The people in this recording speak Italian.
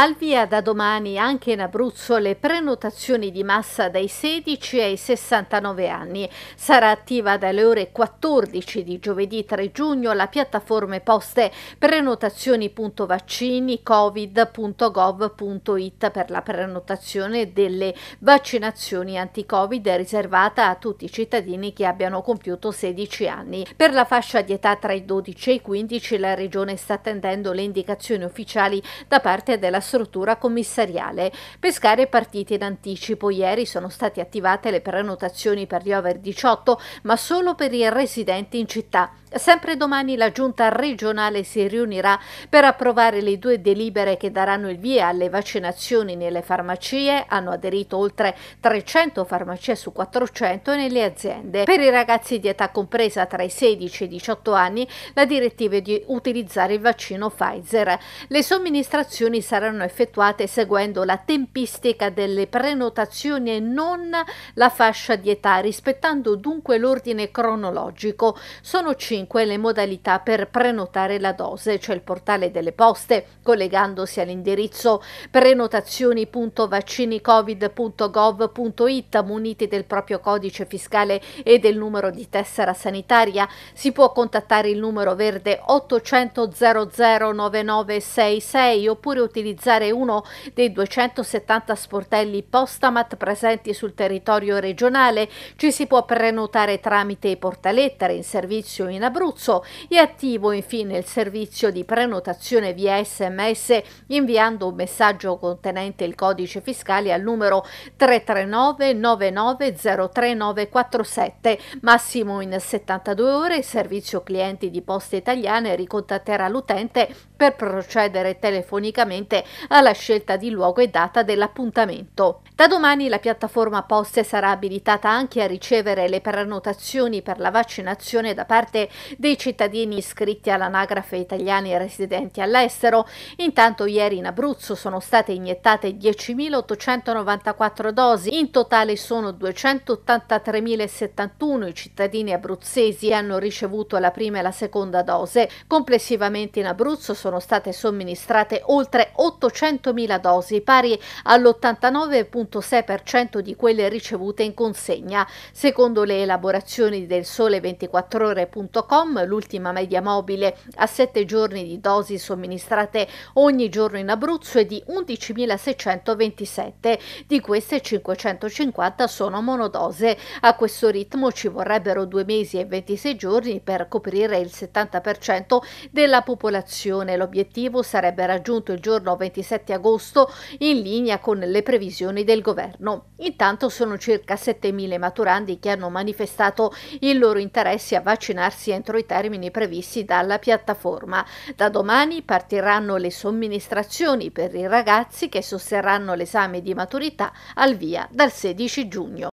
Al via da domani anche in Abruzzo le prenotazioni di massa dai 16 ai 69 anni. Sarà attiva dalle ore 14 di giovedì 3 giugno la piattaforma poste prenotazioni.vaccini.covid.gov.it per la prenotazione delle vaccinazioni anti-covid riservata a tutti i cittadini che abbiano compiuto 16 anni. Per la fascia di età tra i 12 e i 15 la Regione sta attendendo le indicazioni ufficiali da parte della struttura commissariale. Pescare partite in anticipo. Ieri sono state attivate le prenotazioni per gli over 18, ma solo per i residenti in città. Sempre domani la giunta regionale si riunirà per approvare le due delibere che daranno il via alle vaccinazioni nelle farmacie, hanno aderito oltre 300 farmacie su 400 nelle aziende. Per i ragazzi di età compresa tra i 16 e i 18 anni la direttiva è di utilizzare il vaccino Pfizer. Le somministrazioni saranno effettuate seguendo la tempistica delle prenotazioni e non la fascia di età, rispettando dunque l'ordine cronologico. Sono 5 2025 le modalità per prenotare la dose, cioè il portale delle poste, collegandosi all'indirizzo prenotazioni.vaccinicovid.gov.it muniti del proprio codice fiscale e del numero di tessera sanitaria. Si può contattare il numero verde 800 00 9966 oppure utilizzare uno dei 270 sportelli Postamat presenti sul territorio regionale. Ci si può prenotare tramite portalettere in servizio in Abruzzo. È attivo infine il servizio di prenotazione via sms inviando un messaggio contenente il codice fiscale al numero 339 9903947. Massimo in 72 ore il servizio clienti di Poste Italiane ricontatterà l'utente per procedere telefonicamente alla scelta di luogo e data dell'appuntamento. Da domani la piattaforma Poste sarà abilitata anche a ricevere le prenotazioni per la vaccinazione da parte dei cittadini iscritti all'anagrafe italiani residenti all'estero. Intanto ieri in Abruzzo sono state iniettate 10.894 dosi, in totale sono 283.071 i cittadini abruzzesi hanno ricevuto la prima e la seconda dose. Complessivamente in Abruzzo sono sono state somministrate oltre 800.000 dosi, pari all'89.6% di quelle ricevute in consegna. Secondo le elaborazioni del sole24ore.com, l'ultima media mobile a 7 giorni di dosi somministrate ogni giorno in Abruzzo è di 11.627, di queste 550 sono monodose. A questo ritmo ci vorrebbero due mesi e 26 giorni per coprire il 70% della popolazione l'obiettivo sarebbe raggiunto il giorno 27 agosto in linea con le previsioni del governo. Intanto sono circa 7.000 maturandi che hanno manifestato il loro interesse a vaccinarsi entro i termini previsti dalla piattaforma. Da domani partiranno le somministrazioni per i ragazzi che sosterranno l'esame di maturità al via dal 16 giugno.